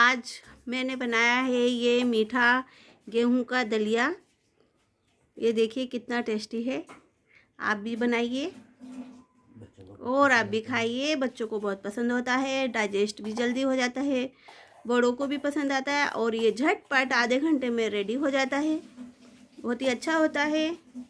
आज मैंने बनाया है ये मीठा गेहूं का दलिया ये देखिए कितना टेस्टी है आप भी बनाइए और आप भी खाइए बच्चों को बहुत पसंद होता है डाइजेस्ट भी जल्दी हो जाता है बड़ों को भी पसंद आता है और ये झटपट आधे घंटे में रेडी हो जाता है बहुत ही अच्छा होता है